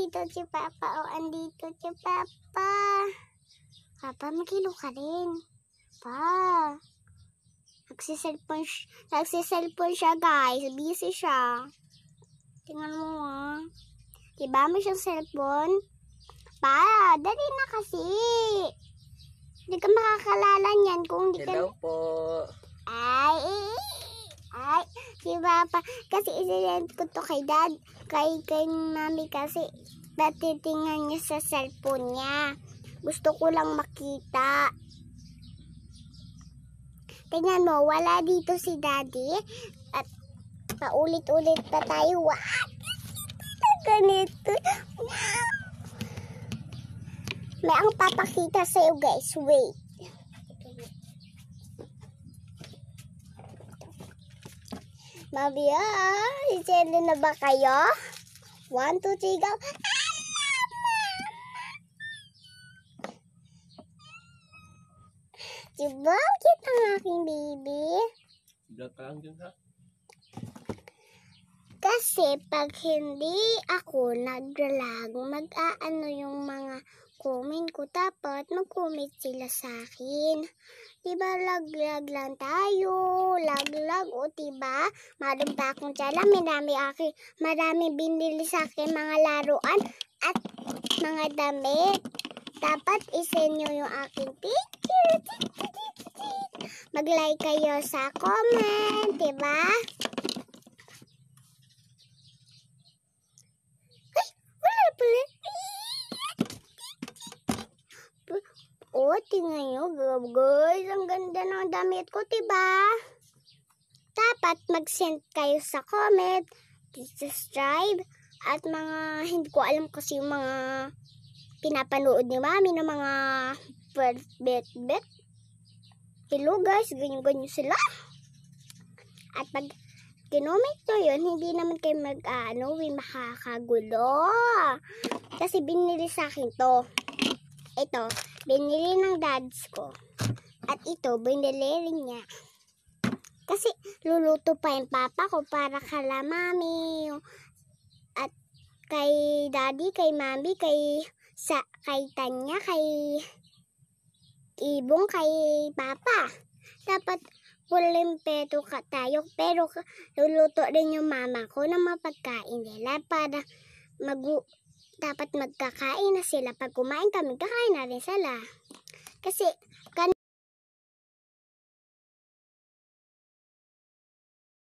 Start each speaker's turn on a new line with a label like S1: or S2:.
S1: andito si Papa. O, oh, andito si Papa. Papa, magkilo ka rin. Pa. Nagsiselfon, nagsiselfon siya, guys. Busy siya. Tingnan mo, ah. Diba, may siyang cellphone? Pa, dali na kasi. Hindi ka makakalala niyan kung hindi ka... Hello po. Ay, eh, eh, ay, si Papa. Kasi isinend ko to kay Dad. Kay, kay Mami kasi natitingnan niya sa cellphone niya. Gusto ko lang makita. Tingnan mo, wala dito si Daddy. At paulit-ulit pa tayo. Wow! Ganito. May ang papakita sa'yo guys. Wait. Mami, ah, isendo na ba kayo? One, two, three, go. Diba? Cute ang aking baby. Vlog lang dyan ha? Kasi pag hindi ako naglalag, mag-aano yung mga comment ko. Tapos mag-comment sila sa akin. Diba laglag lang tayo? Lag bago, oh, diba? Meron pa akong tsala, marami, aki, marami binili sa akin mga laruan at mga damit. Dapat isend nyo yung aking picture. Mag-like kayo sa comment, diba? Ay, wala pala. O, oh, tingnan nyo, guys. Ang ganda ng damit ko, diba? Dapat mag-send kayo sa comment, subscribe, at mga hindi ko alam kasi yung mga pinapanood ni mami ng mga bet bet Hello guys, ganyan-ganyan sila. At pag kinoment nyo yun, hindi naman kayo mag-ano, ah, uh, makakagulo. Kasi binili sa akin to. Ito, binili ng dads ko. At ito, binili rin niya. Kasi luluto pa yung papa ko para kala mami. At kay daddy, kay mami, kay sa kay Tanya, kay ibong kay papa. Dapat pulim peto ka tayo. Pero luluto rin yung mama ko ng mapagkain nila para magu dapat magkakain na sila. Pag kumain kami, kakain na rin sila. Kasi